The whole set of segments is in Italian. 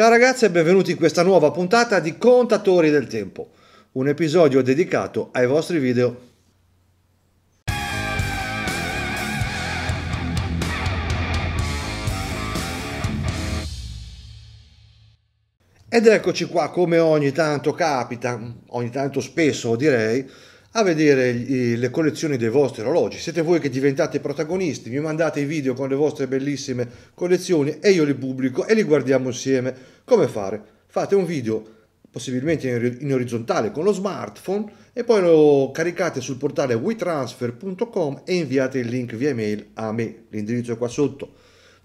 Ciao ragazzi e benvenuti in questa nuova puntata di Contatori del Tempo, un episodio dedicato ai vostri video. Ed eccoci qua, come ogni tanto capita, ogni tanto spesso direi, a vedere le collezioni dei vostri orologi. Siete voi che diventate protagonisti, mi mandate i video con le vostre bellissime collezioni e io li pubblico e li guardiamo insieme. Come fare? Fate un video possibilmente in orizzontale con lo smartphone e poi lo caricate sul portale wetransfer.com e inviate il link via mail a me, l'indirizzo è qua sotto.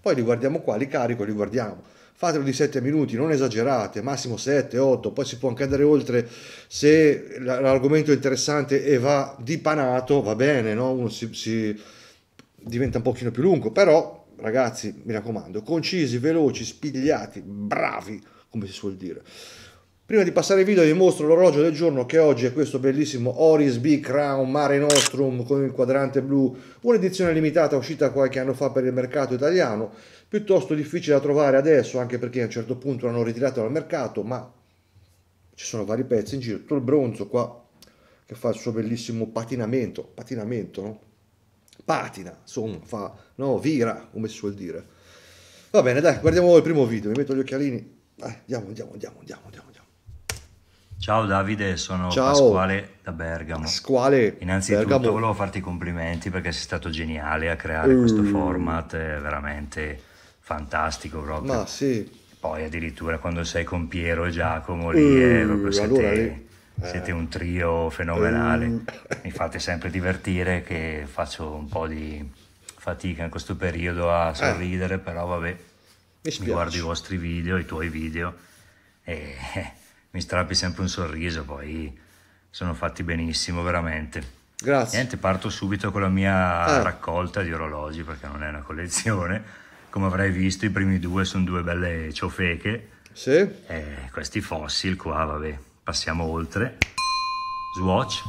Poi li guardiamo qua, li carico, li guardiamo fatelo di 7 minuti, non esagerate, massimo 7, 8, poi si può anche andare oltre se l'argomento è interessante e va dipanato, va bene, no? uno si, si diventa un pochino più lungo, però ragazzi mi raccomando, concisi, veloci, spigliati, bravi, come si suol dire. Prima di passare il video vi mostro l'orologio del giorno che oggi è questo bellissimo Oris B Crown Mare Nostrum con il quadrante blu, un'edizione limitata uscita qualche anno fa per il mercato italiano, piuttosto difficile da trovare adesso, anche perché a un certo punto l'hanno ritirato dal mercato, ma ci sono vari pezzi in giro, tutto il bronzo qua che fa il suo bellissimo patinamento, patinamento, no? Patina, insomma, fa, no, vira, come si suol dire. Va bene, dai, guardiamo il primo video, mi metto gli occhialini. Dai, andiamo, andiamo, andiamo, andiamo, andiamo. Ciao Davide, sono Ciao. Pasquale da Bergamo. Pasquale. Innanzitutto Bergamo. volevo farti i complimenti perché sei stato geniale a creare mm. questo format, eh, veramente fantastico proprio. Ma sì. Poi addirittura quando sei con Piero e Giacomo lì uh, è eh, proprio siete, allora lì. Eh. siete un trio fenomenale. Uh. Mi fate sempre divertire che faccio un po' di fatica in questo periodo a eh. sorridere, eh. però vabbè, mi, guardo i vostri video, i tuoi video e eh, mi strappi sempre un sorriso, poi sono fatti benissimo veramente. Grazie. Niente, parto subito con la mia raccolta di orologi perché non è una collezione come avrai visto i primi due sono due belle ciofeche. Sì. Eh, questi fossil qua, vabbè, passiamo oltre. Swatch.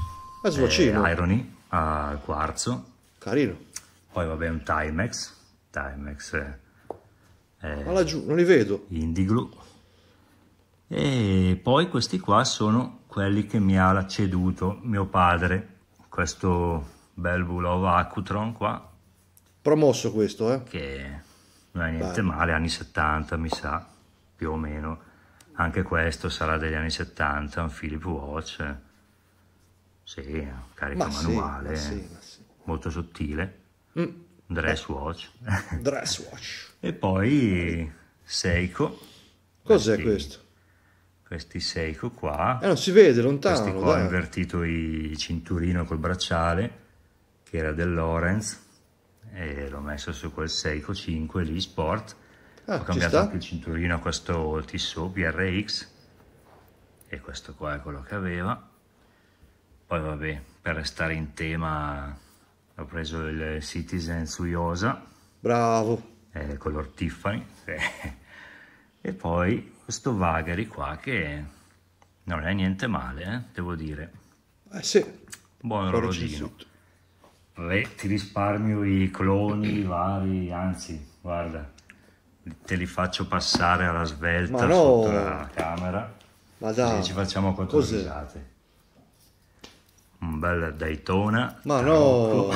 A ah, swatchino. Eh, irony, a quarzo. Carino. Poi vabbè un Timex. Timex. Eh, eh, Ma laggiù, non li vedo. Indiglu. E poi questi qua sono quelli che mi ha ceduto mio padre. Questo bel Bulova Acutron qua. Promosso questo, eh? Che non è niente Beh. male, anni 70 mi sa, più o meno. Anche questo sarà degli anni 70, un Philip Watch. Sì, carica ma manuale, sì, ma sì, ma sì. molto sottile. Mm. Dress Beh. watch. Dress watch. e poi Seiko. Cos'è questi, questo? Questi Seiko qua. Eh, non si vede lontano. Questi qua dai. ho invertito il cinturino col bracciale, che era del Lorenz e l'ho messo su quel Seiko 5 lì Sport. Ah, ho cambiato anche il cinturino a questo Tissot BRX e questo qua è quello che aveva. Poi vabbè, per restare in tema ho preso il Citizen Suyosa. Bravo! Eh, color Tiffany. e poi questo Vagari qua che non è niente male, eh, devo dire. Eh sì. Buon orologino. Vabbè, ti risparmio i cloni vari, anzi, guarda, te li faccio passare alla svelta no. sotto la camera. Ma dai. ci facciamo quattro Cos'è? risate. Un bel Daytona. Ma no.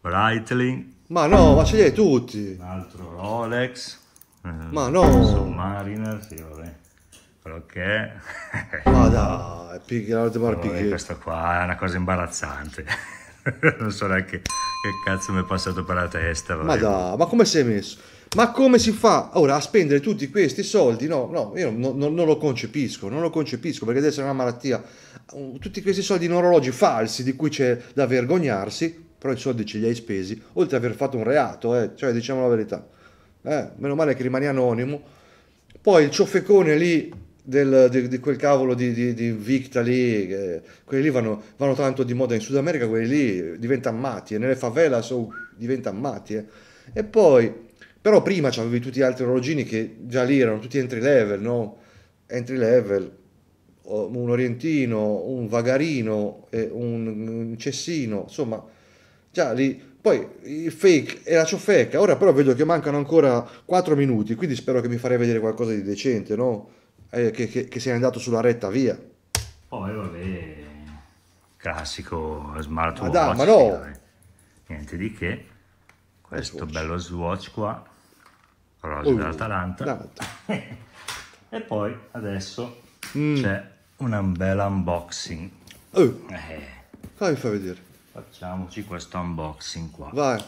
Breitling. Ma no, ma ce li hai tutti. Un altro Rolex. Ma eh, no. Submariner, sì, vabbè quello che è. Ma dai, picchiare per picchiare. Questo qua è una cosa imbarazzante. non so neanche che cazzo mi è passato per la testa. Vabbè. Ma dai, ma come sei messo? Ma come si fa ora a spendere tutti questi soldi? No, no, io non, non, non lo concepisco, non lo concepisco perché deve essere una malattia. Uh, tutti questi soldi in orologi falsi di cui c'è da vergognarsi, però i soldi ce li hai spesi, oltre ad aver fatto un reato, eh, cioè diciamo la verità. Eh, meno male che rimani anonimo. Poi il ciofecone lì del, di, di, quel cavolo di, di, di Victa lì, eh, quelli lì vanno, vanno, tanto di moda in Sud America, quelli lì diventano matti, e nelle favela oh, diventano matti. Eh. E poi, però prima avevi tutti gli altri orologini che già lì erano tutti entry level, no? Entry level, un orientino, un vagarino, eh, un cessino, insomma, già lì poi il fake e la ciofeca. Ora però vedo che mancano ancora 4 minuti, quindi spero che mi farei vedere qualcosa di decente, no? eh, che, che, che sei andato sulla retta via. Poi oh, vabbè, classico smartwatch. Madà, ma no! Eh. Niente di che. Questo Swatch. bello swatch qua, orologio oh, dell'Atalanta. e poi adesso mm. c'è un bel unboxing. Oh. Eh. Fammi far vedere. Facciamoci questo unboxing qua. Vai.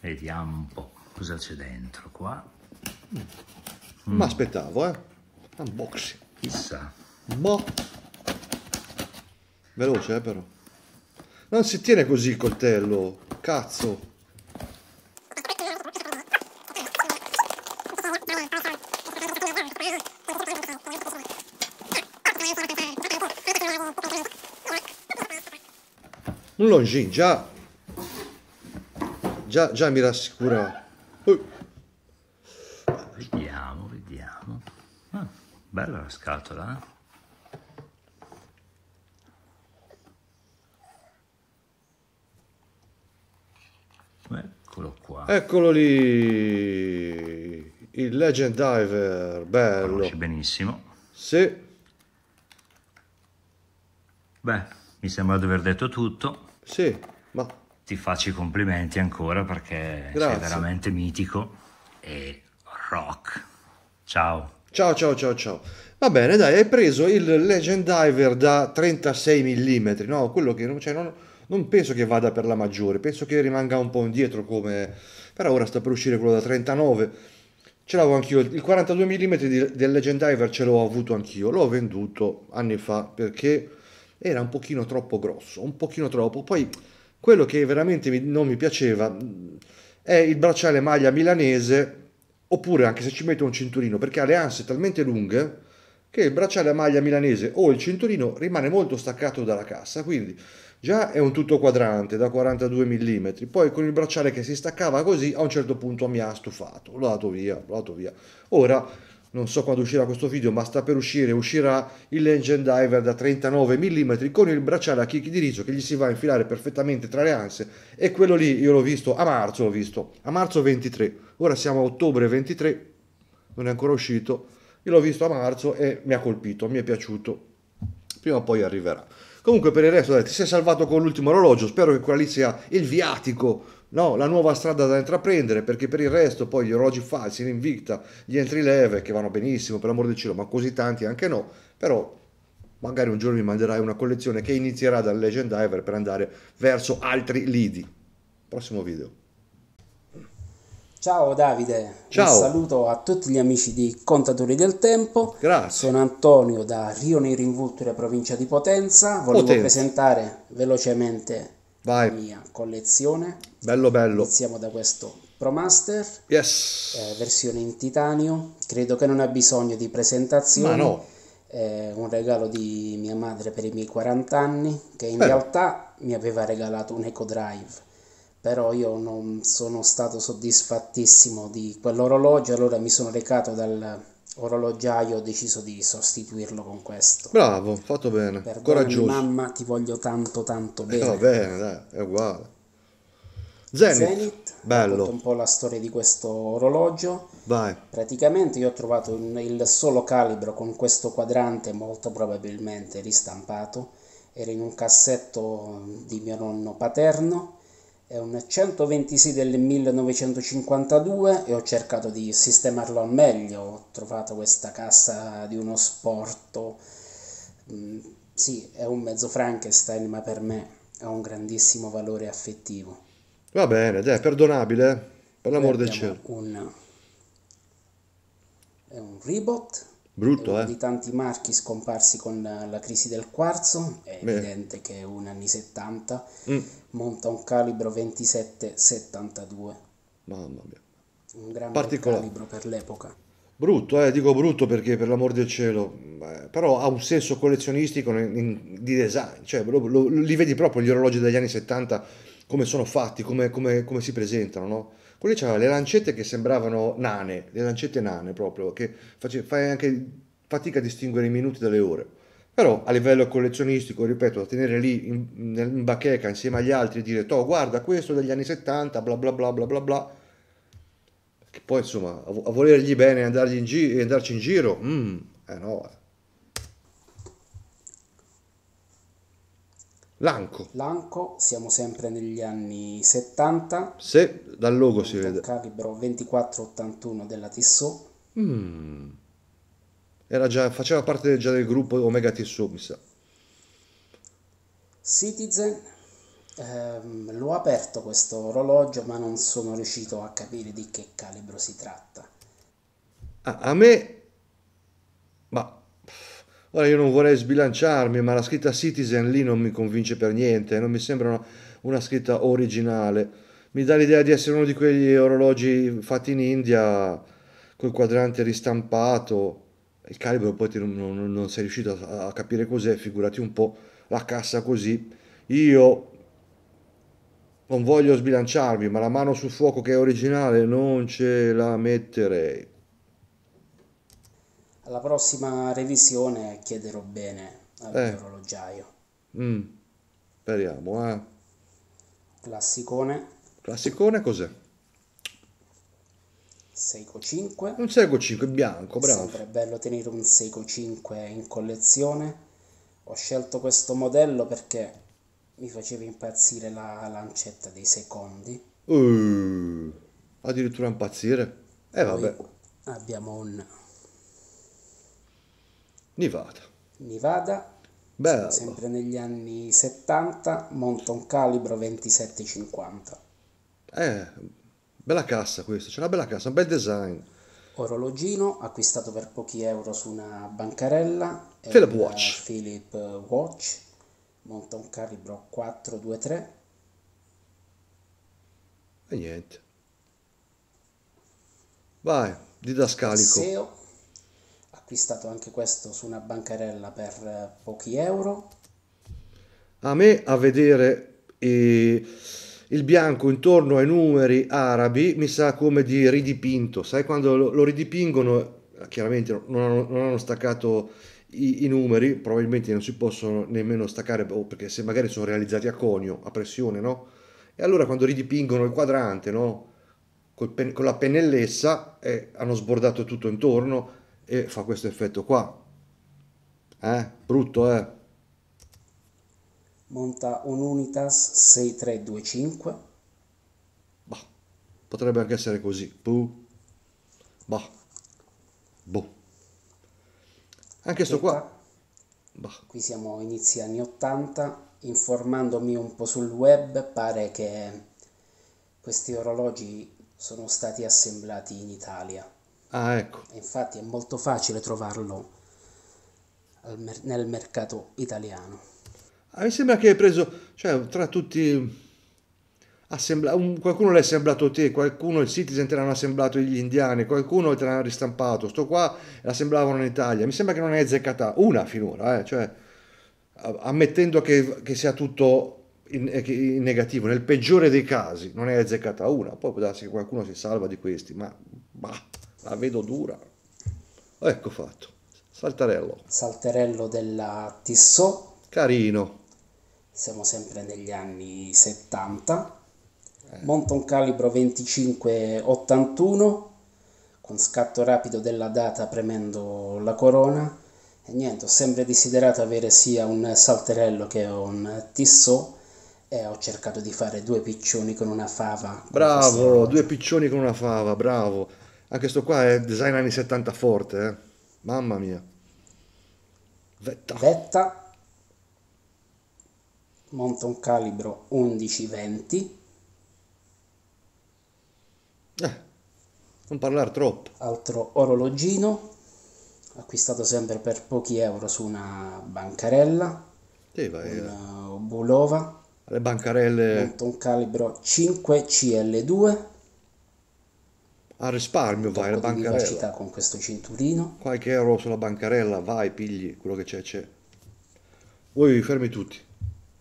Vediamo un po' cosa c'è dentro qua. Mm. Ma aspettavo, eh. Unboxing. Chissà. Boh. Veloce, eh, però. Non si tiene così il coltello. Cazzo. Non lo già, ah. già, già mi rassicura. Uh. bella la scatola, eh? Eccolo qua. Eccolo lì, il Legend Diver, bello. Conosci benissimo. Sì. Beh, mi sembra di aver detto tutto. Sì, ma... Ti faccio i complimenti ancora perché Grazie. sei veramente mitico e rock. Ciao. Ciao, ciao, ciao, ciao. Va bene, dai, hai preso il Legend Diver da 36 mm, no? Quello che non, cioè, non, non penso che vada per la maggiore, penso che rimanga un po' indietro come... Però ora sta per uscire quello da 39. Ce l'avevo anch'io, il 42 mm di, del Legend Diver ce l'ho avuto anch'io, l'ho venduto anni fa perché era un pochino troppo grosso, un pochino troppo. Poi quello che veramente mi, non mi piaceva mm, è il bracciale maglia milanese oppure anche se ci metto un cinturino perché ha le anse talmente lunghe che il bracciale a maglia milanese o il cinturino rimane molto staccato dalla cassa, quindi già è un tutto quadrante da 42 mm, poi con il bracciale che si staccava così a un certo punto mi ha stufato, l'ho dato via, l'ho dato via. Ora non so quando uscirà questo video, ma sta per uscire, uscirà il Engine Diver da 39 mm con il bracciale a chicchi di riso che gli si va a infilare perfettamente tra le anse e quello lì io l'ho visto a marzo, l'ho visto a marzo 23, ora siamo a ottobre 23, non è ancora uscito, io l'ho visto a marzo e mi ha colpito, mi è piaciuto, prima o poi arriverà. Comunque per il resto, dai, ti sei salvato con l'ultimo orologio, spero che quella lì sia il viatico no, la nuova strada da intraprendere, perché per il resto poi gli orologi falsi, l'invicta, gli entry level che vanno benissimo, per l'amor del cielo, ma così tanti anche no, però magari un giorno mi manderai una collezione che inizierà dal Legend Diver per andare verso altri lidi. Prossimo video. Ciao Davide, Ciao. un saluto a tutti gli amici di Contatori del Tempo. Grazie. Sono Antonio da Rio Nero in Vulture, provincia di Potenza. Volevo Potenza. presentare velocemente Vai. mia collezione. Bello bello. Iniziamo da questo Pro Master. Yes. Eh, versione in titanio. Credo che non ha bisogno di presentazione. Ma no. Eh, un regalo di mia madre per i miei 40 anni che in Bello. realtà mi aveva regalato un Eco Drive. Però io non sono stato soddisfattissimo di quell'orologio, allora mi sono recato dal orologiaio ho deciso di sostituirlo con questo. Bravo, fatto bene. Perdonami, Coraggioso. Mamma, ti voglio tanto tanto eh, bene. Eh, va bene, dai, è uguale. Zenith, Zenith bello. un po' la storia di questo orologio. Vai. Praticamente io ho trovato il solo calibro con questo quadrante molto probabilmente ristampato. Era in un cassetto di mio nonno paterno è un 126 del 1952 e ho cercato di sistemarlo al meglio, ho trovato questa cassa di uno sporto, mm, sì, è un mezzo Frankenstein ma per me ha un grandissimo valore affettivo. Va bene, dai, perdonabile, eh, per l'amor del cielo. Un, è un Reebok Brutto, eh? di tanti marchi scomparsi con la crisi del quarzo, è Beh. evidente che un anni 70 mm. monta un calibro 27-72. Mamma mia. Un grande calibro per l'epoca. Brutto, eh? dico brutto perché per l'amor del cielo, però ha un senso collezionistico in, in, di design, cioè lo, lo, li vedi proprio gli orologi degli anni 70 come sono fatti, come, come, come si presentano, no? Poi c'erano le lancette che sembravano nane, le lancette nane proprio, che face, fai anche fatica a distinguere i minuti dalle ore. Però a livello collezionistico, ripeto, da tenere lì in, in bacheca insieme agli altri e dire, toh, guarda questo degli anni 70, bla bla bla bla bla bla, che poi insomma, a volergli bene andargli in gi- andarci in giro, mm, eh no, Lanco. Lanco, siamo sempre negli anni 70. Se dal logo si vede. Calibro 2481 della Tissot. Mm. Era già, faceva parte già del gruppo Omega Tissot, mi sa. Citizen, ehm, l'ho aperto questo orologio ma non sono riuscito a capire di che calibro si tratta. Ah, a me Ora io non vorrei sbilanciarmi, ma la scritta Citizen lì non mi convince per niente, non mi sembra una, una scritta originale. Mi dà l'idea di essere uno di quegli orologi fatti in India col quadrante ristampato. Il calibro poi non, non, non sei riuscito a, a capire cos'è, figurati un po' la cassa così. Io non voglio sbilanciarmi, ma la mano sul fuoco che è originale non ce la metterei alla prossima revisione chiederò bene all'orologiaio. Eh. Mm. Speriamo, eh. Classicone. Classicone cos'è? Seiko 5. Un Seiko 5 bianco, bravo. sempre bello tenere un Seiko 5 in collezione. Ho scelto questo modello perché mi faceva impazzire la lancetta dei secondi. Uh, addirittura impazzire. E eh, vabbè. Abbiamo un Nevada. Nevada. Bello. Sempre negli anni 70, monta un calibro 2750. Eh, bella cassa questa, c'è una bella cassa, un bel design. Orologino acquistato per pochi euro su una bancarella. Philip Watch. Philip Watch, monta un calibro 423. E niente. Vai, didascalico. Perseo acquistato anche questo su una bancarella per eh, pochi euro. A me a vedere eh, il bianco intorno ai numeri arabi mi sa come di ridipinto, sai quando lo, lo ridipingono eh, chiaramente non hanno, non hanno staccato i, i, numeri, probabilmente non si possono nemmeno staccare boh, perché se magari sono realizzati a conio, a pressione, no? E allora quando ridipingono il quadrante, no? Pen, con la pennellessa eh, hanno sbordato tutto intorno e fa questo effetto qua eh? brutto eh monta un unitas 6325 bah. potrebbe anche essere così bah boh anche sto qua bah. qui siamo inizi anni 80 informandomi un po' sul web pare che questi orologi sono stati assemblati in Italia Ah, ecco. Infatti è molto facile trovarlo mer- nel mercato italiano. Ah, mi sembra che hai preso, cioè, tra tutti... Assembla- un, qualcuno l'hai assemblato te, qualcuno il Citizen te l'hanno assemblato gli indiani, qualcuno te l'hanno ristampato, sto qua l'assemblavano in Italia. Mi sembra che non hai azzeccata una finora, eh? cioè, ammettendo che, che, sia tutto in, eh, in, negativo, nel peggiore dei casi non hai azzeccata una, poi può darsi che qualcuno si salva di questi, ma... Bah la vedo dura. Ecco fatto. Saltarello. Saltarello della Tissot. Carino. Siamo sempre negli anni 70. Eh. un calibro 25-81 con scatto rapido della data premendo la corona. E niente, ho sempre desiderato avere sia un salterello che un tissot e ho cercato di fare due piccioni con una fava. Bravo, due piccioni con una fava, bravo. Anche questo qua è eh, design anni 70 forte, eh. Mamma mia. Vetta. Vetta. Monta un calibro 11-20. Eh, non parlare troppo. Altro orologino, acquistato sempre per pochi euro su una bancarella. Sì, vai. Una eh. eh, Bulova. Le bancarelle. Monta un calibro 5CL2 al risparmio vai alla bancarella con questo cinturino qualche euro sulla bancarella vai pigli quello che c'è c'è voi fermi tutti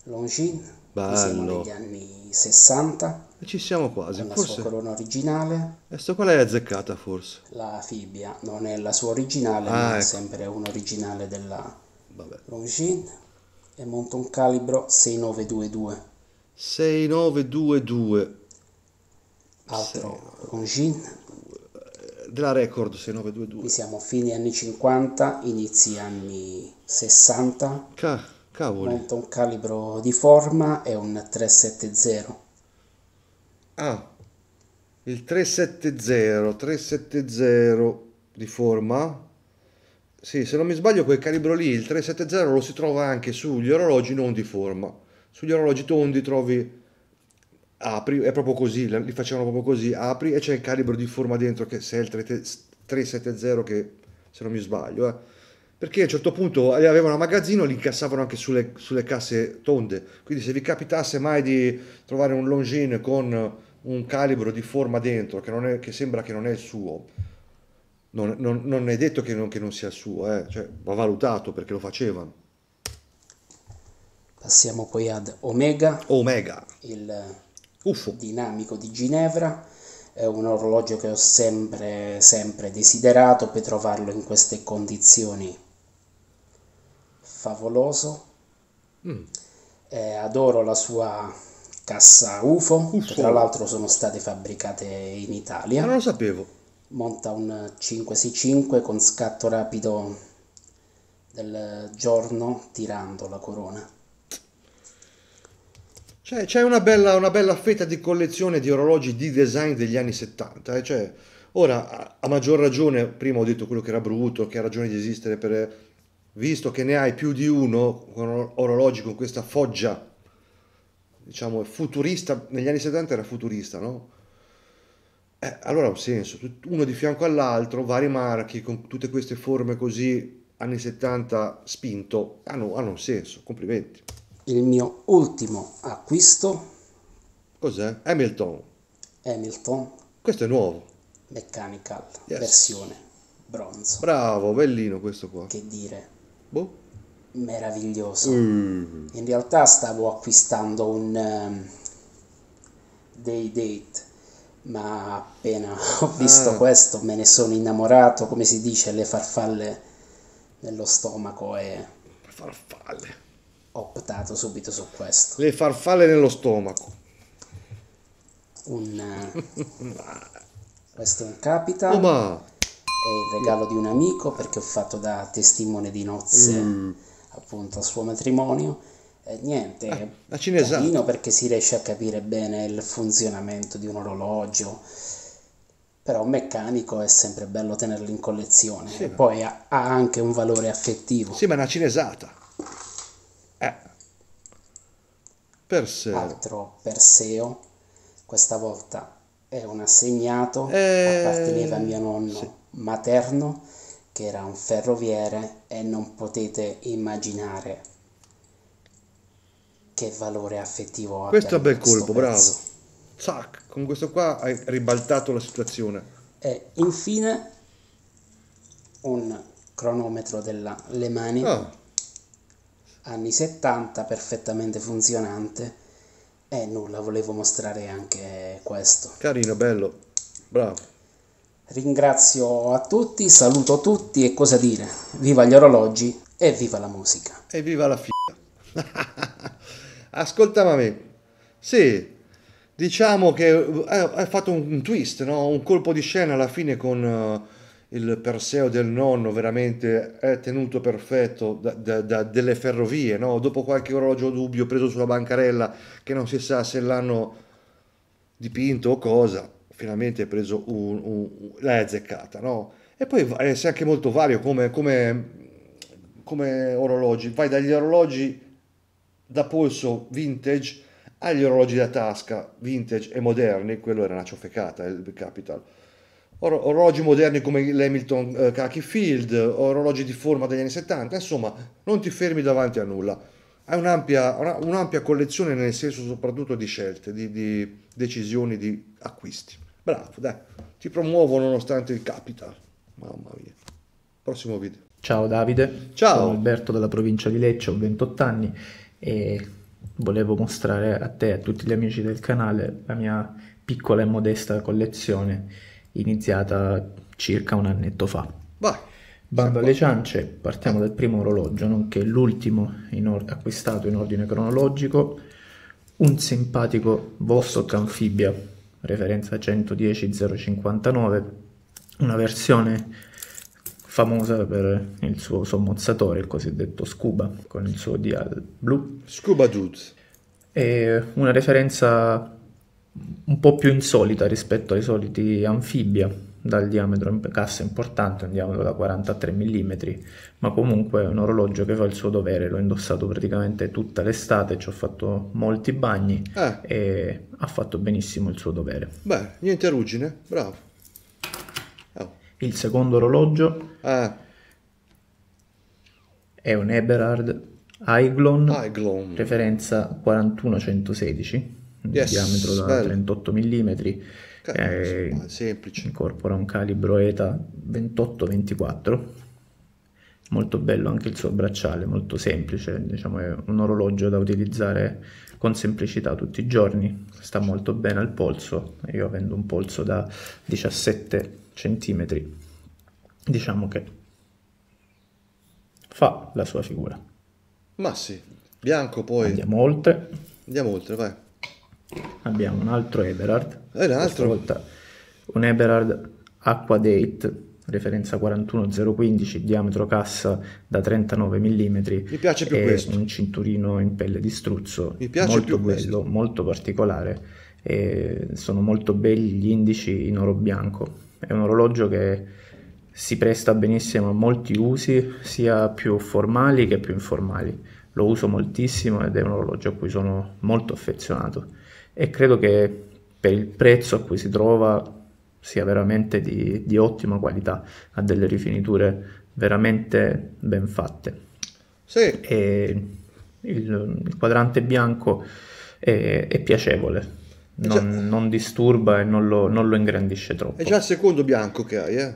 Longin siamo negli anni 60 e ci siamo quasi con la forse... sua corona originale e sto qual è azzeccata forse la fibbia non è la sua originale ah, ma ecco. è sempre un originale della Vabbè. Longin e monta un calibro 6922 6922 altro Longin della Record 6922. Qui siamo fine anni 50, inizi anni 60. Ca- cavoli. Monta un calibro di forma è un 370. Ah, il 370, 370 di forma. Sì, se non mi sbaglio quel calibro lì, il 370 lo si trova anche sugli orologi non di forma. Sugli orologi tondi trovi apri, è proprio così, li facevano proprio così, apri e c'è il calibro di forma dentro che se è il 370 che se non mi sbaglio, eh. perché a un certo punto eh, avevano a magazzino li incassavano anche sulle, sulle, casse tonde, quindi se vi capitasse mai di trovare un Longines con un calibro di forma dentro che, è, che sembra che non è il suo, non, non, non è detto che non, che non sia il suo, eh. cioè, va valutato perché lo facevano. Passiamo poi ad Omega. Omega. Il Uffo. dinamico di Ginevra, è un orologio che ho sempre, sempre desiderato per trovarlo in queste condizioni. Favoloso. Mm. Eh, adoro la sua cassa UFO, UFO. tra l'altro sono state fabbricate in Italia. Ma ah, non lo sapevo. Monta un 565 con scatto rapido del giorno tirando la corona. Cioè, c'è una bella, una bella, fetta di collezione di orologi di design degli anni 70. Eh? Cioè, ora, a maggior ragione, prima ho detto quello che era brutto, che ha ragione di esistere, per, visto che ne hai più di uno con orologi con questa foggia, diciamo, futurista, negli anni 70 era futurista, no? Eh, allora ha un senso, uno di fianco all'altro, vari marchi con tutte queste forme così anni 70 spinto, hanno, hanno un senso, complimenti il mio ultimo acquisto. Cos'è? Hamilton. Hamilton. Questo è nuovo. Mechanical, yes. versione bronzo. Bravo, bellino questo qua. Che dire. Boh. Meraviglioso. Mm. In realtà stavo acquistando un um, day date, ma appena ho visto ah. questo me ne sono innamorato, come si dice, le farfalle nello stomaco e... Farfalle ho optato subito su questo. Le farfalle nello stomaco. Un... questo eh, capita. Oh, ma... È il regalo di un amico perché ho fatto da testimone di nozze mm. appunto al suo matrimonio. E niente, ah, la cinesa. Esatto. perché si riesce a capire bene il funzionamento di un orologio. Però un meccanico è sempre bello tenerlo in collezione. Sì, e poi ha, ha anche un valore affettivo. Sì, ma è una cinesata. Eh. Perseo. Altro Perseo, questa volta è un assegnato, eh... apparteneva a mio nonno sì. materno, che era un ferroviere e non potete immaginare che valore affettivo ha. Questo è un bel colpo, bravo. Zac, con questo qua hai ribaltato la situazione. E infine un cronometro della Le Mani. Oh anni 70 perfettamente funzionante e nulla, volevo mostrare anche questo. Carino, bello, bravo. Ringrazio a tutti, saluto tutti e cosa dire? Viva gli orologi e viva la musica. E viva la figlia. Ascoltami me. Sì, diciamo che eh, hai fatto un twist, no? un colpo di scena alla fine con... Eh, il Perseo del nonno veramente è tenuto perfetto da, da, da delle ferrovie, no? dopo qualche orologio dubbio preso sulla bancarella che non si sa se l'hanno dipinto o cosa, finalmente è preso un, un, un l'hai azzeccata. No? E poi è anche molto vario come, come, come orologi, vai dagli orologi da polso vintage agli orologi da tasca vintage e moderni, quello era una ciofecata, il Capital or- orologi moderni come l'Hamilton eh, Khaki Field, orologi di forma degli anni 70, insomma non ti fermi davanti a nulla. Hai un'ampia, una, un'ampia collezione nel senso soprattutto di scelte, di, di decisioni, di acquisti. Bravo, dai, ti promuovo nonostante il capital. Mamma mia. Prossimo video. Ciao Davide. Ciao. Sono Alberto della provincia di Lecce, ho 28 anni e volevo mostrare a te e a tutti gli amici del canale la mia piccola e modesta collezione iniziata circa un annetto fa. Vai. Bando alle ciance, partiamo dal primo orologio, nonché l'ultimo in or- acquistato in ordine cronologico, un simpatico Vostok Anfibia, referenza 110-059, una versione famosa per il suo sommozzatore, il cosiddetto scuba, con il suo dial blu. Scuba Dudes. E una referenza un po' più insolita rispetto ai soliti anfibia, dal diametro in cassa importante, un diametro da 43 mm, ma comunque è un orologio che fa il suo dovere, l'ho indossato praticamente tutta l'estate, ci ho fatto molti bagni eh. e ha fatto benissimo il suo dovere. Beh, niente ruggine, bravo. Oh. Il secondo orologio eh. è un Eberhard Aiglon, Aiglon. referenza 41116 yes, diametro da bello. 38 mm. Eh, semplice. Incorpora un calibro ETA 28-24. Molto bello anche il suo bracciale, molto semplice, diciamo è un orologio da utilizzare con semplicità tutti i giorni, sta molto bene al polso, io avendo un polso da 17 cm, diciamo che fa la sua figura. Ma sì, bianco poi. Andiamo oltre. Andiamo oltre, vai abbiamo un altro Everard. Eh, un altro? Volta, un Aqua Date referenza 41015, diametro cassa da 39 mm. Mi piace più questo. Un cinturino in pelle di struzzo. Mi piace molto più bello, questo. molto particolare. E sono molto belli gli indici in oro bianco. È un orologio che si presta benissimo a molti usi, sia più formali che più informali. Lo uso moltissimo ed è un orologio a cui sono molto affezionato e credo che per il prezzo a cui si trova sia veramente di, di ottima qualità, ha delle rifiniture veramente ben fatte. Sì. E il, il quadrante bianco è, è piacevole, non, già... non, disturba e non lo, non lo, ingrandisce troppo. È già il secondo bianco che hai, eh?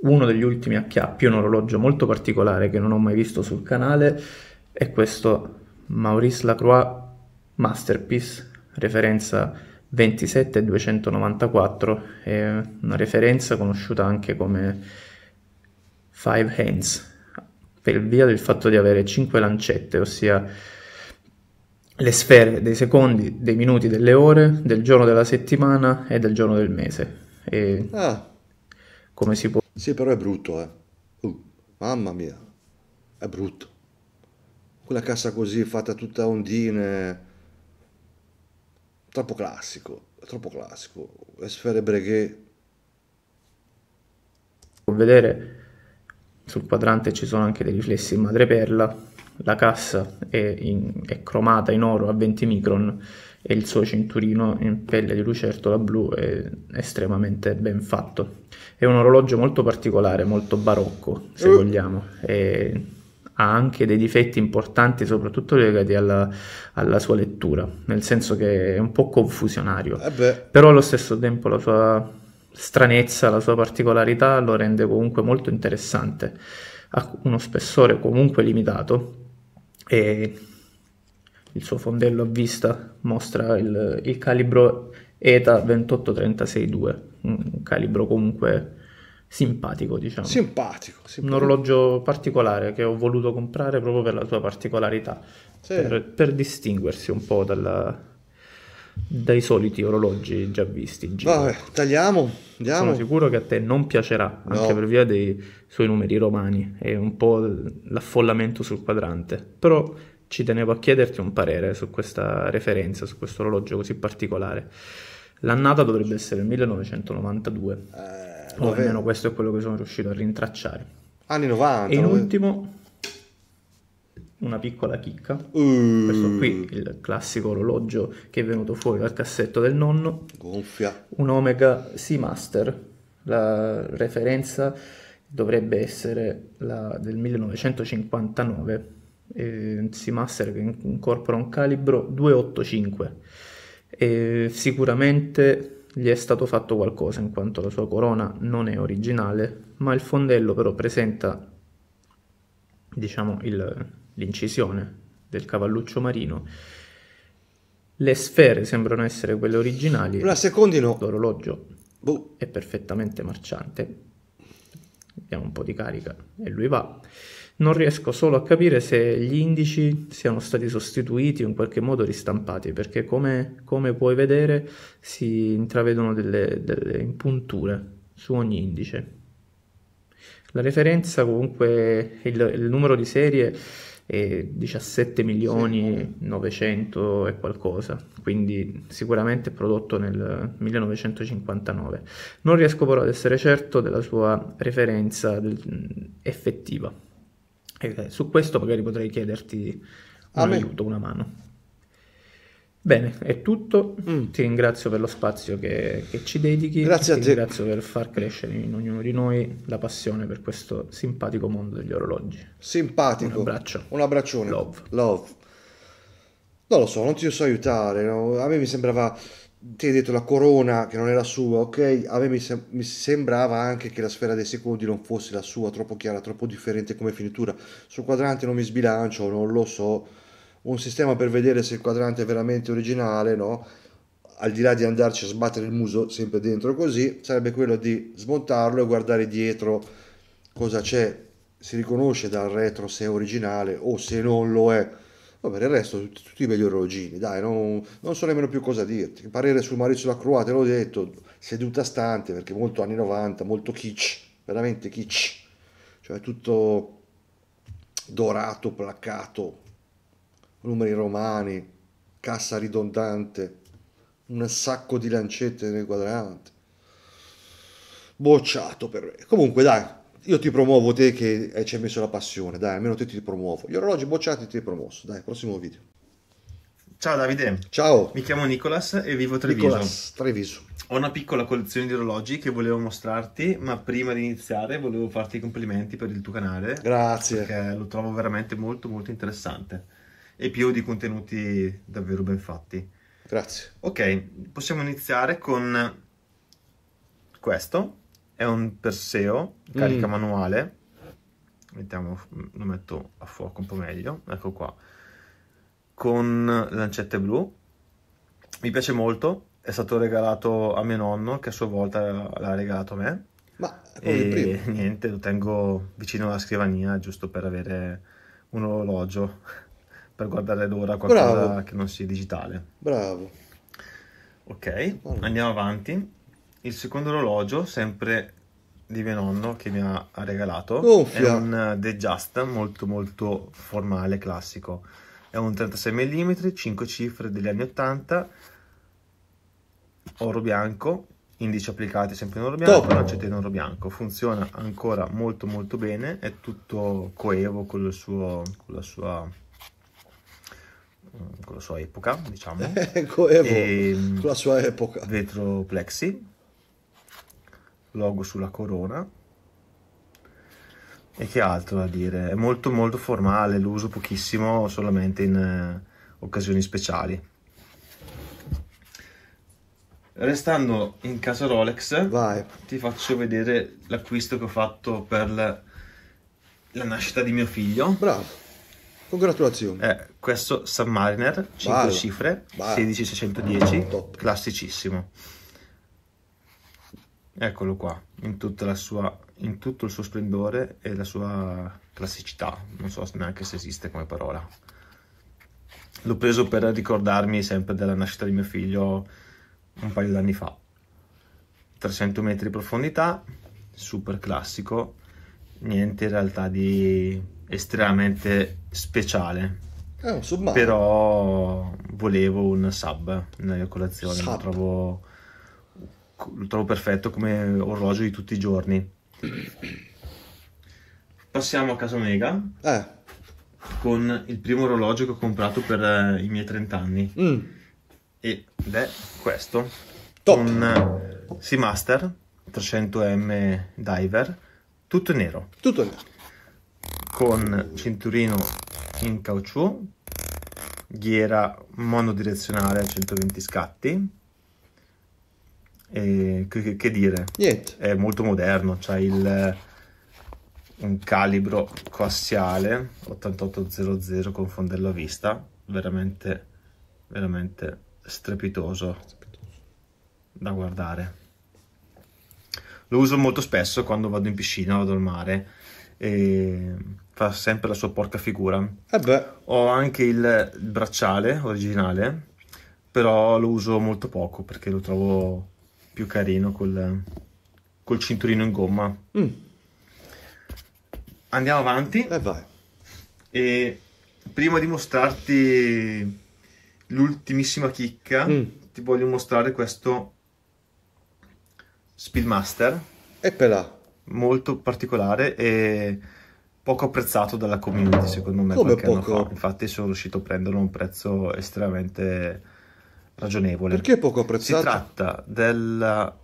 Uno degli ultimi acchiappi, un orologio molto particolare che non ho mai visto sul canale, è questo Maurice Lacroix Masterpiece, referenza 27294, è una referenza conosciuta anche come Five Hands, per via del fatto di avere cinque lancette, ossia le sfere dei secondi, dei minuti, delle ore, del giorno della settimana e del giorno del mese. E ah. Come si può... Sì, però è brutto, eh. Uh, mamma mia, è brutto. Quella cassa così fatta tutta ondine troppo classico, troppo classico. Le sfere Breguet. Può vedere sul quadrante ci sono anche dei riflessi in madreperla. La cassa è, in, è cromata in oro a 20 micron e il suo cinturino in pelle di lucertola blu è estremamente ben fatto. È un orologio molto particolare, molto barocco, se uh. vogliamo. È ha anche dei difetti importanti, soprattutto legati alla, alla, sua lettura, nel senso che è un po' confusionario, eh però allo stesso tempo la sua stranezza, la sua particolarità lo rende comunque molto interessante, ha uno spessore comunque limitato e il suo fondello a vista mostra il, il calibro ETA 28362, un calibro comunque simpatico, diciamo. Simpatico, simpatico, Un orologio particolare che ho voluto comprare proprio per la sua particolarità, sì. per, per, distinguersi un po' dalla, dai soliti orologi già visti in giro. Vabbè, tagliamo, andiamo. Sono sicuro che a te non piacerà, no. anche per via dei suoi numeri romani e un po' l'affollamento sul quadrante, però ci tenevo a chiederti un parere su questa referenza, su questo orologio così particolare. L'annata dovrebbe essere il 1992. Eh o almeno questo è quello che sono riuscito a rintracciare. Anni 90. E in ultimo, una piccola chicca. Uh. Questo qui, il classico orologio che è venuto fuori dal cassetto del nonno. Gonfia. Un Omega Seamaster. La referenza dovrebbe essere la del 1959. Eh, Seamaster che incorpora un calibro 285. Eh, sicuramente gli è stato fatto qualcosa in quanto la sua corona non è originale, ma il fondello però presenta diciamo il, l'incisione del cavalluccio marino. Le sfere sembrano essere quelle originali. La secondi L'orologio boh. è perfettamente marciante. Abbiamo un po' di carica e lui va non riesco solo a capire se gli indici siano stati sostituiti o in qualche modo ristampati, perché come, come puoi vedere si intravedono delle, delle, impunture su ogni indice. La referenza comunque, il, il numero di serie è 17 milioni 900 e qualcosa, quindi sicuramente prodotto nel 1959. Non riesco però ad essere certo della sua referenza effettiva. Eh, su questo magari potrei chiederti un Amen. aiuto, una mano. Bene, è tutto. Mm. Ti ringrazio per lo spazio che, che ci dedichi. Grazie ti a te. Grazie per far crescere in ognuno di noi la passione per questo simpatico mondo degli orologi. Simpatico. Un abbraccio. Un abbraccione. Love. Love. Non lo so, non ti so aiutare. No? A me mi sembrava ti hai detto la corona che non era sua, ok? A me mi, sem- mi, sembrava anche che la sfera dei secondi non fosse la sua, troppo chiara, troppo differente come finitura. Sul quadrante non mi sbilancio, non lo so. Un sistema per vedere se il quadrante è veramente originale, no? Al di là di andarci a sbattere il muso sempre dentro così, sarebbe quello di smontarlo e guardare dietro cosa c'è. Si riconosce dal retro se è originale o se non lo è No, per il resto tutti, tutti begli orologini, dai, non, non, so nemmeno più cosa dirti. Il parere sul Maurizio Lacroix, te l'ho detto, seduta stante perché molto anni 90, molto kitsch, veramente kitsch, cioè tutto dorato, placcato, numeri romani, cassa ridondante, un sacco di lancette nel quadrante. Bocciato per me. Comunque dai, io ti promuovo te che ci hai messo la passione, dai, almeno te ti promuovo. Gli orologi bocciati ti hai promosso, dai, prossimo video. Ciao Davide. Ciao. Mi chiamo Nicolas e vivo a Treviso. Nicolas, Treviso. Ho una piccola collezione di orologi che volevo mostrarti, ma prima di iniziare volevo farti i complimenti per il tuo canale. Grazie. Perché lo trovo veramente molto molto interessante e più di contenuti davvero ben fatti. Grazie. Ok, possiamo iniziare con questo è un Perseo, carica mm. manuale. Mettiamo, lo metto a fuoco un po' meglio, ecco qua. Con lancette blu. Mi piace molto, è stato regalato a mio nonno che a sua volta l'ha regalato a me. Ma e niente, lo tengo vicino alla scrivania giusto per avere un orologio per guardare l'ora, qualcosa Bravo. che non sia digitale. Bravo. Ok, allora. andiamo avanti il secondo orologio, sempre di mio nonno che mi ha regalato. Gonfia. È un eh, The Just molto molto formale, classico. È un 36 mm, 5 cifre degli anni 80, oro bianco, indici applicati sempre in oro bianco, Top. in oro bianco. Funziona ancora molto molto bene, è tutto coevo con, il suo, con la sua con la sua epoca, diciamo. coevo, e, ehm, con la sua epoca. Vetro plexi, logo sulla corona. E che altro da dire? È molto molto formale, l'uso pochissimo solamente in eh, occasioni speciali. Restando in casa Rolex, Vai. ti faccio vedere l'acquisto che ho fatto per la, la nascita di mio figlio. Bravo, congratulazioni. Eh, questo Submariner, 5 Vai. cifre, 16610, classicissimo eccolo qua, in, sua, in tutto il suo splendore e la sua classicità, non so neanche se esiste come parola. L'ho preso per ricordarmi sempre della nascita di mio figlio un paio d'anni fa. 300 metri di profondità, super classico, niente in realtà di estremamente speciale. È eh, Però volevo un sub nella colazione, sub. lo trovo lo trovo perfetto come orologio di tutti i giorni. Passiamo a casa Omega. Eh. Con il primo orologio che ho comprato per eh, i miei 30 anni. Mm. Ed è questo. Top. Un eh, Seamaster 300M Diver. Tutto nero. Tutto nero. Con cinturino in caucciù. Ghiera monodirezionale a 120 scatti e, che, che, dire? Niente. È molto moderno, c'ha il, un calibro coassiale 8800 con fondello a vista, veramente, veramente strepitoso, strepitoso da guardare. Lo uso molto spesso quando vado in piscina, vado al mare e fa sempre la sua porca figura. Eh Ho anche il bracciale originale, però lo uso molto poco perché lo trovo più carino col, col cinturino in gomma. Mm. Andiamo avanti. E eh vai. E prima di mostrarti l'ultimissima chicca, mm. ti voglio mostrare questo Speedmaster. Eppela. Molto particolare e poco apprezzato dalla community, secondo me. Come poco? Infatti sono riuscito a prenderlo a un prezzo estremamente ragionevole. Perché è poco apprezzato? Si tratta della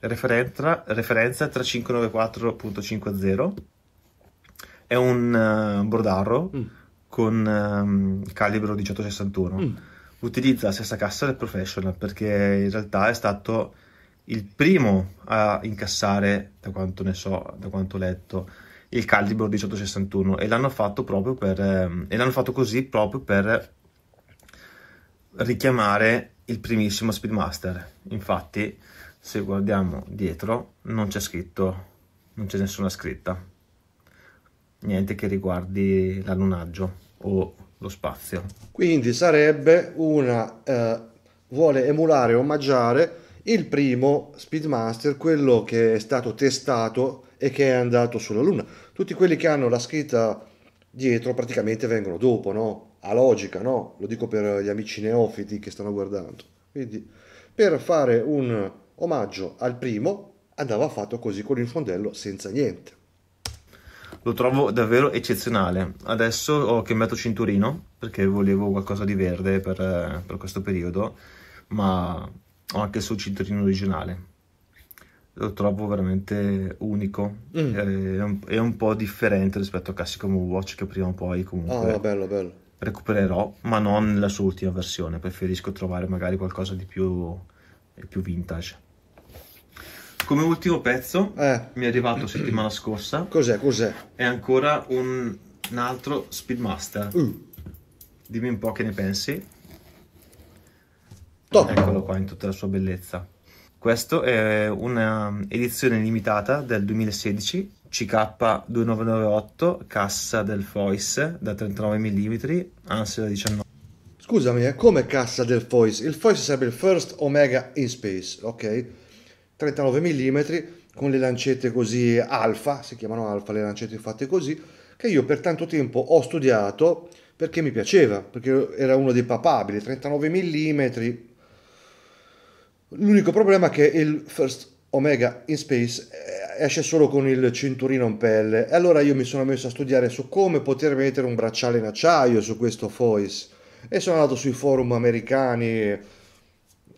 referenza, referenza 3594.50, è un uh, eh, brodarro mm. con um, calibro 1861. Mm. Utilizza la stessa cassa del Professional perché in realtà è stato il primo a incassare, da quanto ne so, da quanto ho letto, il calibro 1861 e l'hanno fatto proprio per, ehm, e l'hanno fatto così proprio per richiamare il primissimo Speedmaster. Infatti, se guardiamo dietro, non c'è scritto, non c'è nessuna scritta. Niente che riguardi l'allunaggio o lo spazio. Quindi sarebbe una... Eh, vuole emulare, omaggiare il primo Speedmaster, quello che è stato testato e che è andato sulla Luna. Tutti quelli che hanno la scritta dietro praticamente vengono dopo, no? a logica, no? Lo dico per gli amici neofiti che stanno guardando. Quindi, per fare un omaggio al primo, andava fatto così con il fondello senza niente. Lo trovo davvero eccezionale. Adesso ho cambiato cinturino perché volevo qualcosa di verde per, per questo periodo, ma ho anche il suo cinturino originale. Lo trovo veramente unico mm. Eh, è, un, è, un, po' differente rispetto al classico Moonwatch che prima o poi comunque... Ah, oh, bello, bello recupererò, ma non la sua ultima versione, preferisco trovare magari qualcosa di più, più vintage. Come ultimo pezzo, eh. mi è arrivato settimana scorsa. Cos'è? Cos'è? È ancora un, un altro Speedmaster. Mm. Dimmi un po' che ne pensi. Top. Eccolo qua in tutta la sua bellezza. Questo è un'edizione limitata del 2016 CK2998, cassa del Foyce da 39 mm, anzi da 19. Scusami, eh, come cassa del Foyce? Il Foyce sarebbe il First Omega in Space, ok? 39 mm con le lancette così alfa, si chiamano alfa le lancette fatte così, che io per tanto tempo ho studiato perché mi piaceva, perché era uno dei papabili, 39 mm. L'unico problema è che il First Omega in Space esce solo con il cinturino in pelle. E allora io mi sono messo a studiare su come poter mettere un bracciale in acciaio su questo Foyce. E sono andato sui forum americani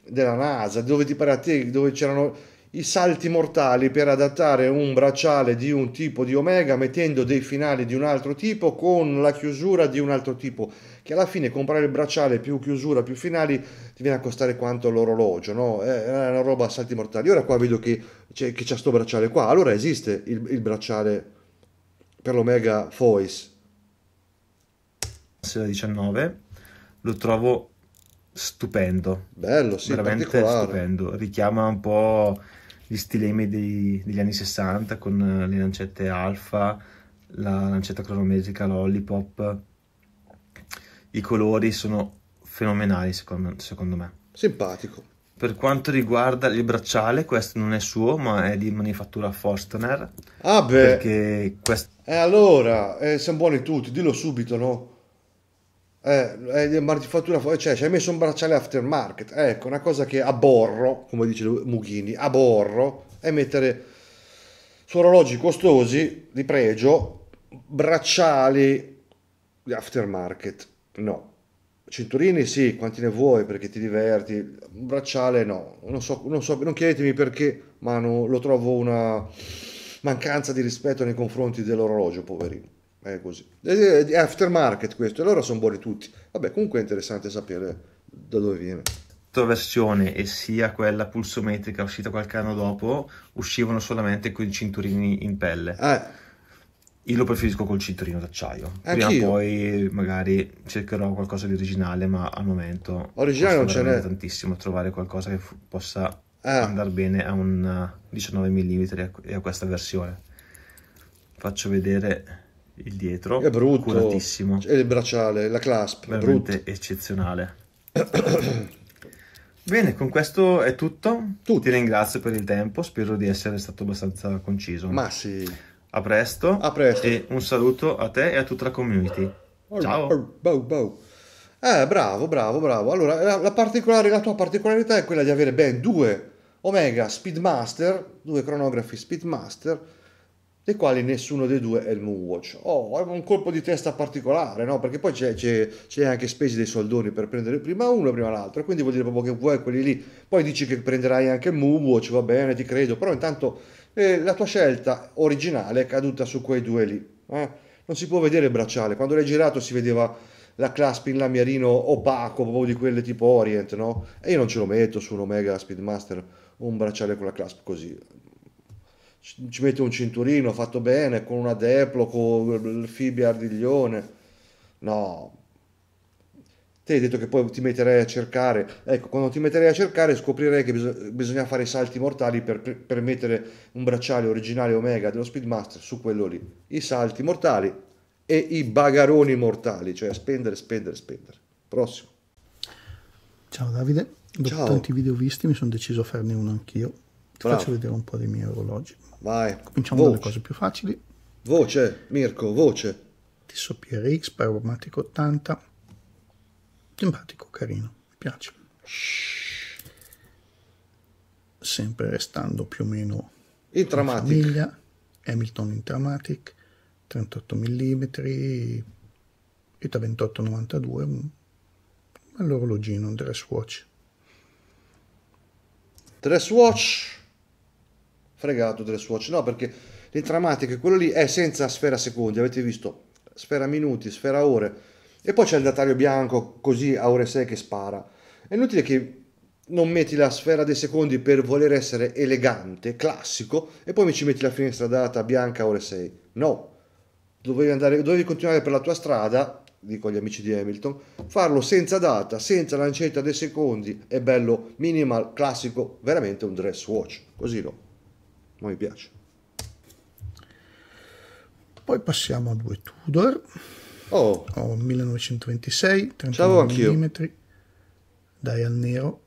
della NASA, dove ti pare a te, dove c'erano i salti mortali per adattare un bracciale di un tipo di omega mettendo dei finali di un altro tipo con la chiusura di un altro tipo che alla fine comprare il bracciale più chiusura più finali ti viene a costare quanto l'orologio no? Eh, è una roba a salti mortali ora qua vedo che c'è, che c'è sto bracciale qua allora esiste il, il bracciale per l'omega Foyce 19 lo trovo stupendo bello sì, veramente stupendo richiama un po' gli stilemi dei, degli anni 60 con eh, le lancette alfa, la lancetta cronometrica lollipop. I colori sono fenomenali secondo, secondo me. Simpatico. Per quanto riguarda il bracciale, questo non è suo, ma è di manifattura Forstner. Ah beh! Perché E eh allora, eh, siamo buoni tutti, dillo subito, no? eh, eh, manifattura cioè ci hai messo un bracciale aftermarket ecco una cosa che aborro come dice Mughini aborro è mettere su orologi costosi di pregio bracciali aftermarket no cinturini sì quanti ne vuoi perché ti diverti un bracciale no non so, non, so, non chiedetemi perché ma no, lo trovo una mancanza di rispetto nei confronti dell'orologio poverino è così. È eh, eh, aftermarket questo, allora sono buoni tutti. Vabbè, comunque è interessante sapere da dove viene versione e sia quella pulsometrica uscita qualche anno dopo uscivano solamente con i cinturini in pelle. Ah. Io lo preferisco col cinturino d'acciaio. Prima o poi magari cercherò qualcosa di originale, ma al momento originale non ce n'è tantissimo trovare qualcosa che possa ah. andare bene a un 19 eh, mm e a questa versione. Faccio vedere il dietro. È brutto. Curatissimo. È il bracciale, la clasp. Veramente brutto. eccezionale. Bene, con questo è tutto. tutto. Ti ringrazio per il tempo, spero di essere stato abbastanza conciso. Ma sì. A presto. A presto. E un saluto a te e a tutta la community. Ciao. bow, bow. Eh, bravo, bravo, bravo. Allora, la, la, la, tua particolarità è quella di avere ben due Omega Speedmaster, due cronografi Speedmaster, dei quali nessuno dei due è il Moonwatch. Oh, è un colpo di testa particolare, no? Perché poi c'è, c'è, c'è anche spesi dei soldoni per prendere prima uno e prima l'altro, quindi vuol dire proprio che vuoi quelli lì. Poi dici che prenderai anche il Moonwatch, va bene, ti credo, però intanto eh, la tua scelta originale è caduta su quei due lì. Eh? Non si può vedere il bracciale, quando l'hai girato si vedeva la clasp in lamierino opaco, proprio di quelle tipo Orient, no? E io non ce lo metto su un Omega Speedmaster, un bracciale con la clasp così ci mette un cinturino fatto bene con una Deplo, con il Fibi Ardiglione. No, te hai detto che poi ti metterei a cercare. Ecco, quando ti metterei a cercare scoprirei che bisogna fare i salti mortali per, per, per mettere un bracciale originale Omega dello Speedmaster su quello lì. I salti mortali e i bagaroni mortali, cioè spendere, spendere, spendere. Prossimo. Ciao Davide, dopo Ciao. tanti video visti mi sono deciso a farne uno anch'io. Ti Bravo. faccio vedere un po' dei miei orologi. Vai. Cominciamo voce. dalle cose più facili. Voce, Mirko, voce. Tisso PRX, Powermatic 80. Simpatico, carino, mi piace. Sempre restando più o meno Intramatic. in famiglia. Hamilton Intramatic, 38 mm, ETA 2892, un bell'orologino, un dress watch. Dress watch fregato delle suocere. No, perché le traumatiche, quello lì è senza sfera secondi, avete visto? Sfera minuti, sfera ore. E poi c'è il datario bianco così a ore 6 che spara. È inutile che non metti la sfera dei secondi per voler essere elegante, classico, e poi mi ci metti la finestra data bianca a ore 6. No, dovevi, andare, dovevi continuare per la tua strada, dico agli amici di Hamilton, farlo senza data, senza l'ancetta dei secondi, è bello, minimal, classico, veramente un dress watch, così no ma mi piace. Poi passiamo a due Tudor. Oh. oh 1926, 31 mm, al nero.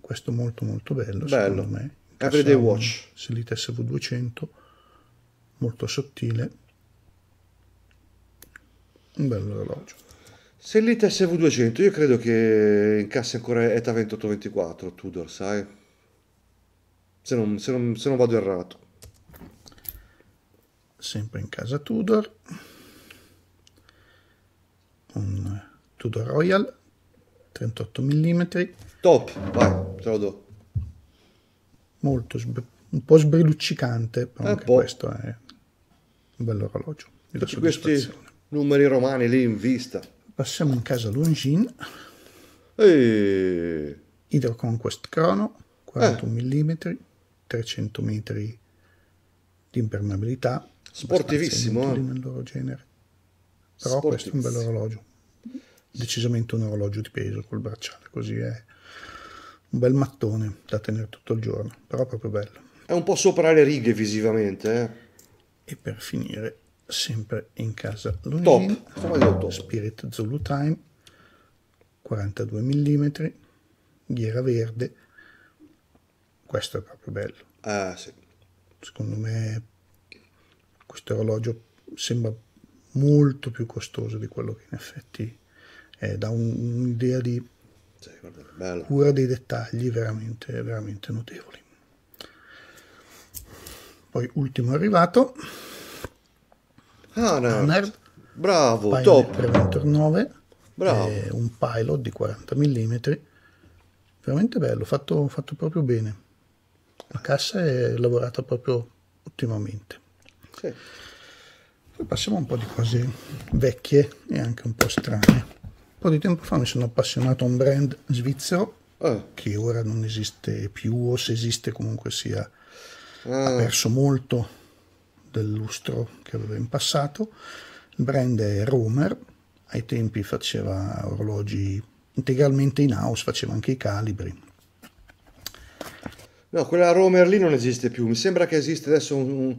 Questo molto molto bello, bello. secondo me. Everyday Watch. Selite SV200, molto sottile. Un bello orologio. Sellite SV200, io credo che incassi ancora ETA 2824 Tudor, sai? se non, se non, se non vado errato. Sempre in casa Tudor, un Tudor Royal 38 mm. Top, vai, te lo do. Molto un po' sbriluccicante, però eh, anche po'. Boh. questo è un bello orologio. Questi numeri romani lì in vista. Passiamo in casa Longin. E... Hydro Conquest Chrono 41 eh. mm. 300 metri di impermeabilità. Sportivissimo. Eh? Nel loro genere. Però questo è un bello orologio. Decisamente un orologio di peso col bracciale, così è un bel mattone da tenere tutto il giorno, però proprio bello. È un po' sopra le righe visivamente. Eh? E per finire, sempre in casa Longines, top. Spirit Zulu Time, 42 mm, ghiera verde, questo è proprio bello. Ah, sì. Secondo me questo orologio sembra molto più costoso di quello che in effetti è, dà un, un'idea di sì, guarda, cura dei dettagli veramente, veramente notevoli. Poi ultimo arrivato. Ah, no. Anard, Bravo, Pioneer top. Preventor 9. Bravo. un pilot di 40 mm. Veramente bello, fatto, fatto proprio bene. La cassa è lavorata proprio ottimamente. Sì. Poi passiamo a un po' di cose vecchie e anche un po' strane. Un po' di tempo fa mi sono appassionato a un brand svizzero eh. che ora non esiste più o se esiste comunque sia ha ah. perso molto del lustro che aveva in passato. Il brand è Romer, ai tempi faceva orologi integralmente in house, faceva anche i calibri No, quella Romer lì non esiste più. Mi sembra che esiste adesso un, un,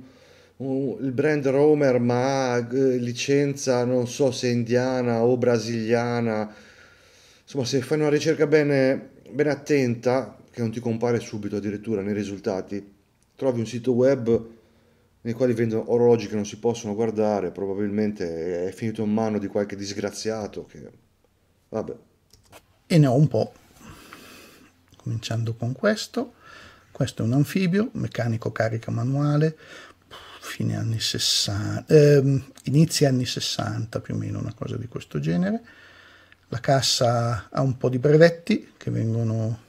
un, il brand Romer, ma eh, licenza non so se indiana o brasiliana. Insomma, se fai una ricerca bene, bene attenta, che non ti compare subito addirittura nei risultati, trovi un sito web nei quali vendono orologi che non si possono guardare, probabilmente è finito in mano di qualche disgraziato che... Vabbè. E ne ho un po'. Cominciando con questo. Questo è un anfibio, meccanico carica manuale, fine anni 60, eh, inizi anni 60 più o meno, una cosa di questo genere. La cassa ha un po' di brevetti che vengono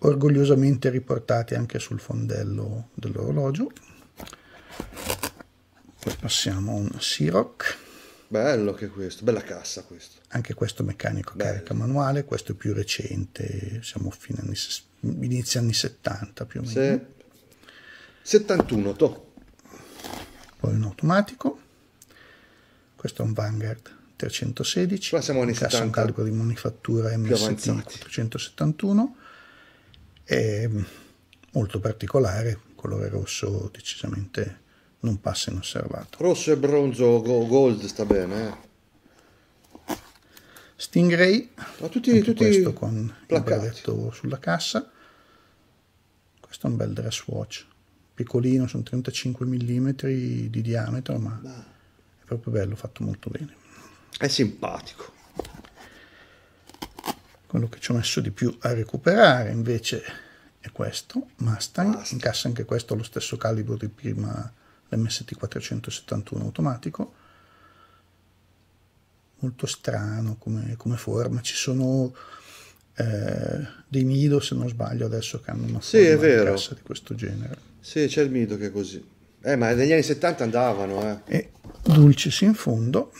orgogliosamente riportati anche sul fondello dell'orologio. Poi passiamo a un Siroc. Bello che questo, bella cassa questo. Anche questo meccanico Bello. carica manuale, questo è più recente, siamo fine anni 60 inizio anni 70 più o meno. Se... 71, to. Poi un automatico. Questo è un Vanguard 316. Qua siamo anni Cassa un calco di manifattura MST 371. È molto particolare, colore rosso decisamente non passa inosservato. Rosso e bronzo gold sta bene, eh? Stingray, Ma tutti, tutti questo con placcati. il brevetto sulla cassa. Questo è un bel dress watch, piccolino, sono 35 mm di diametro, ma Beh. è proprio bello, fatto molto bene. È simpatico. Quello che ci ho messo di più a recuperare invece è questo, Mustang, Mustang. incassa anche questo allo stesso calibro di prima, l'MST471 automatico molto strano come, come forma. Ci sono eh, dei Mido, se non sbaglio, adesso che hanno una sì, forma di, questo genere. Sì, c'è il Mido che è così. Eh, ma negli anni 70 andavano, eh. E Dulcis in fondo,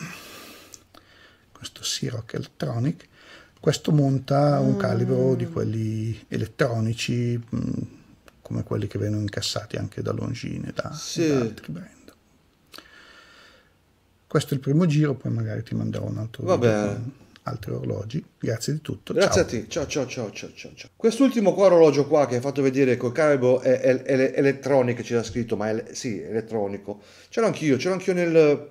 questo Siroc Electronic, questo monta un mm. calibro di quelli elettronici, mh, mm, come quelli che vengono incassati anche da Longine e da, sì. da altri brand. Questo è il primo giro, poi magari ti manderò un altro Vabbè. altri orologi. Grazie di tutto. Grazie ciao. a te. Ciao ciao ciao ciao ciao. ciao. Quest'ultimo qua orologio qua che hai fatto vedere col calibro è, è, è, elettronico, c'era scritto, ma è, sì, elettronico. Ce l'ho anch'io, ce l'ho anch'io nel,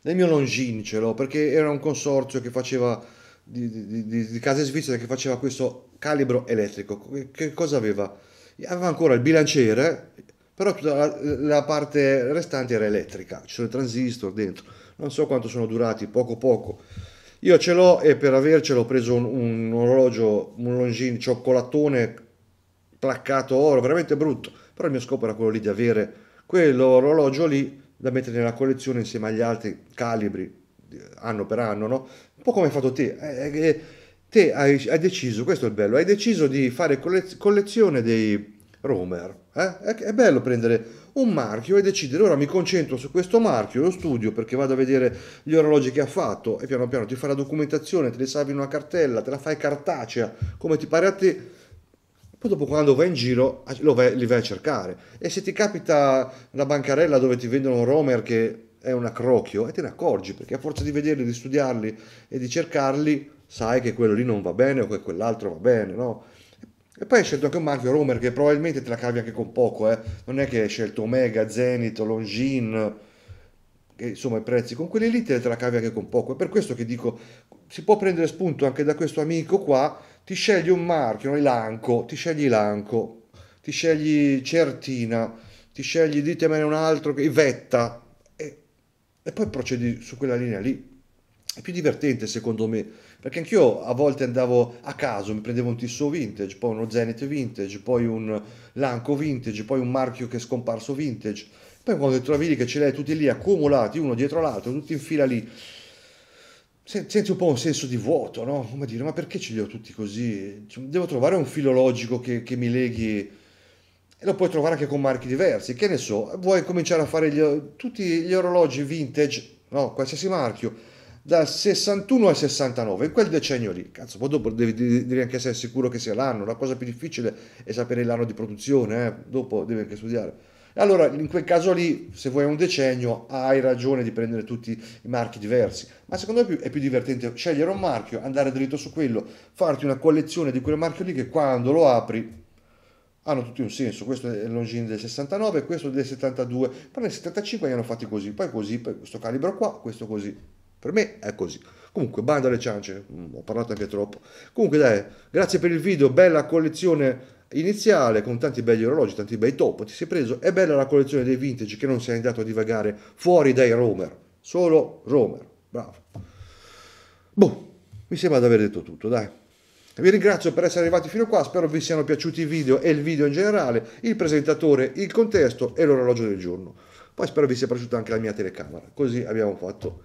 nel mio Longin, ce l'ho, perché era un consorzio che faceva di, di, di, di case svizzere che faceva questo calibro elettrico. Che, che cosa aveva? Aveva ancora il bilanciere però tutta la, la parte restante era elettrica, ci sono i transistor dentro, non so quanto sono durati, poco poco. Io ce l'ho e per avercelo ho preso un, un orologio, un longin cioccolatone placcato oro, veramente brutto, però il mio scopo era quello lì di avere quell'orologio lì da mettere nella collezione insieme agli altri calibri anno per anno, no? Un po' come hai fatto te, eh, eh, te hai, hai deciso, questo è il bello, hai deciso di fare collezione dei Romer. Eh? È bello prendere un marchio e decidere ora mi concentro su questo marchio, lo studio perché vado a vedere gli orologi che ha fatto e piano piano ti fa la documentazione, te le salvi in una cartella, te la fai cartacea, come ti pare a te. Poi dopo quando vai in giro vai, li vai a cercare e se ti capita la bancarella dove ti vendono un Romer che è un accrocchio e te ne accorgi perché a forza di vederli, di studiarli e di cercarli sai che quello lì non va bene o che quell'altro va bene, no? E poi hai scelto anche un marchio Romer che probabilmente te la cavi anche con poco, eh. non è che hai scelto Omega, Zenith, Longines, insomma i prezzi, con quelli lì te la cavi anche con poco. È per questo che dico, si può prendere spunto anche da questo amico qua, ti scegli un marchio, Lanco, ti scegli Lanco, ti scegli Certina, ti scegli, ditemene un altro, Ivetta, e, e poi procedi su quella linea lì. È più divertente secondo me perché anch'io a volte andavo a caso, mi prendevo un Tissot vintage, poi uno Zenith vintage, poi un Lanco vintage, poi un marchio che è scomparso vintage, poi quando trovi lì che ce l'hai tutti lì accumulati uno dietro l'altro, tutti in fila lì, senti un po' un senso di vuoto, no? Come dire, ma perché ce li ho tutti così? Cioè, devo trovare un filologico che, che mi leghi e lo puoi trovare anche con marchi diversi. Che ne so, vuoi cominciare a fare gli, tutti gli orologi vintage, no, qualsiasi marchio, dal 61 al 69, in quel decennio lì. Cazzo, poi dopo devi devi anche essere sicuro che sia l'anno, la cosa più difficile è sapere l'anno di produzione, eh? dopo devi anche studiare. Allora, in quel caso lì, se vuoi un decennio, hai ragione di prendere tutti i marchi diversi, ma secondo me è più divertente scegliere un marchio, andare dritto su quello, farti una collezione di quel marchio lì che quando lo apri hanno tutti un senso, questo è il Longines del 69, questo del 72, però nel 75 li hanno fatti così, poi così, poi questo calibro qua, questo così. Per me è così. Comunque, bando alle ciance, mm, ho parlato anche troppo. Comunque, dai, grazie per il video, bella collezione iniziale con tanti belli orologi, tanti bei top, ti sei preso. È bella la collezione dei vintage che non sei andato a divagare fuori dai Romer, solo Romer. Bravo. Boh, mi sembra di aver detto tutto, dai. Vi ringrazio per essere arrivati fino a qua, spero vi siano piaciuti i video e il video in generale, il presentatore, il contesto e l'orologio del giorno. Poi spero vi sia piaciuta anche la mia telecamera, così abbiamo fatto